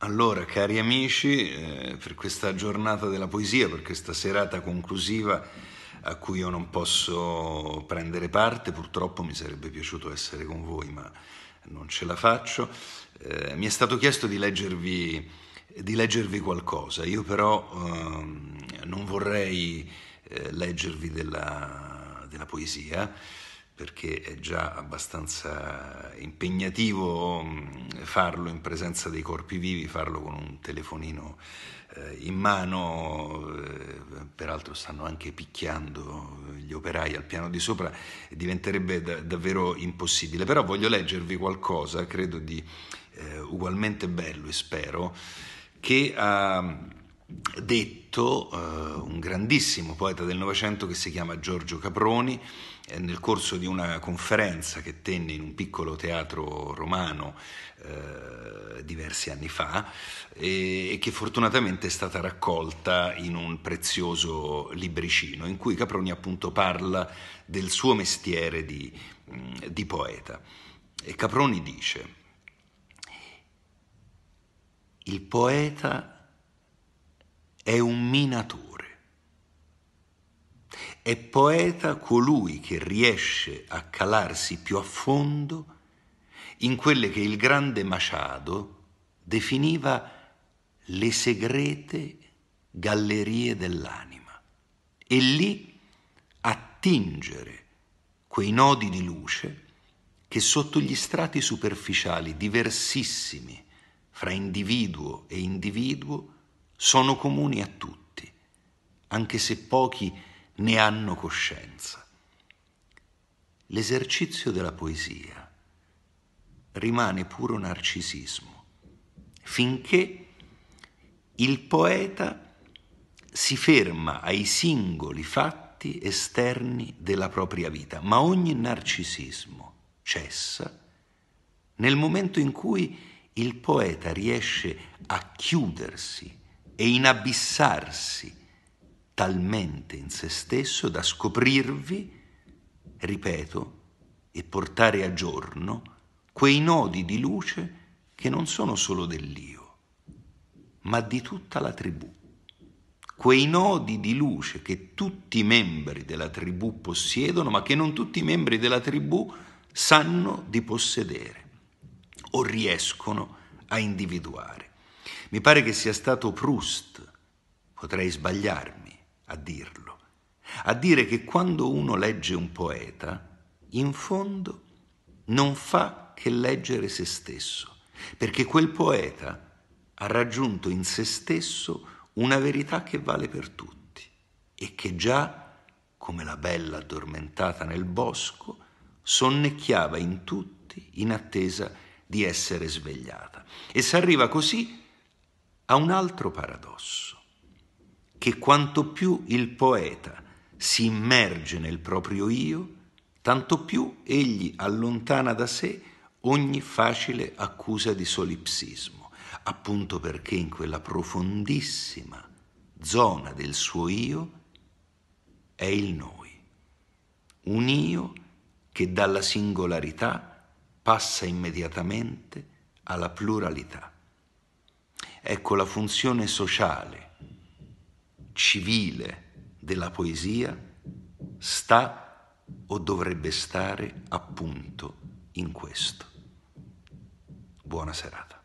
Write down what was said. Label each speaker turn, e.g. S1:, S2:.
S1: Allora, cari amici, eh, per questa giornata della poesia, per questa serata conclusiva a cui io non posso prendere parte, purtroppo mi sarebbe piaciuto essere con voi, ma non ce la faccio, eh, mi è stato chiesto di leggervi, di leggervi qualcosa. Io però eh, non vorrei eh, leggervi della, della poesia perché è già abbastanza impegnativo mm, farlo in presenza dei corpi vivi, farlo con un telefonino eh, in mano, eh, peraltro stanno anche picchiando gli operai al piano di sopra, diventerebbe davvero impossibile. Però voglio leggervi qualcosa, credo di eh, ugualmente bello e spero, che ha ehm, detto eh, un grandissimo poeta del Novecento che si chiama Giorgio Caproni, eh, nel corso di una conferenza che tenne in un piccolo teatro romano eh, diversi anni fa e, e, che fortunatamente è stata raccolta in un prezioso libricino in cui Caproni appunto parla del suo mestiere di, mm, di poeta. E Caproni dice, il poeta è un minatore. È poeta colui che riesce a calarsi più a fondo in quelle che il grande Machado definiva le segrete gallerie dell'anima e lì attingere quei nodi di luce che sotto gli strati superficiali diversissimi fra individuo e individuo sono comuni a tutti, anche se pochi ne hanno coscienza. L'esercizio della poesia rimane puro narcisismo, finché il poeta si ferma ai singoli fatti esterni della propria vita, ma ogni narcisismo cessa nel momento in cui il poeta riesce a chiudersi e inabissarsi talmente in se stesso da scoprirvi, ripeto, e portare a giorno quei nodi di luce che non sono solo dell'io, ma di tutta la tribù. Quei nodi di luce che tutti i membri della tribù possiedono, ma che non tutti i membri della tribù sanno di possedere o riescono a individuare. Mi pare che sia stato Proust, potrei sbagliarmi a dirlo, a dire che quando uno legge un poeta, in fondo non fa che leggere se stesso, perché quel poeta ha raggiunto in se stesso una verità che vale per tutti e che già, come la bella addormentata nel bosco, sonnecchiava in tutti in attesa di essere svegliata. E si arriva così a un altro paradosso, che quanto più il poeta si immerge nel proprio io, tanto più egli allontana da sé ogni facile accusa di solipsismo, appunto perché in quella profondissima zona del suo io è il noi, un io che dalla singolarità passa immediatamente alla pluralità. Ecco la funzione sociale, civile della poesia sta o dovrebbe stare appunto in questo. Buona serata.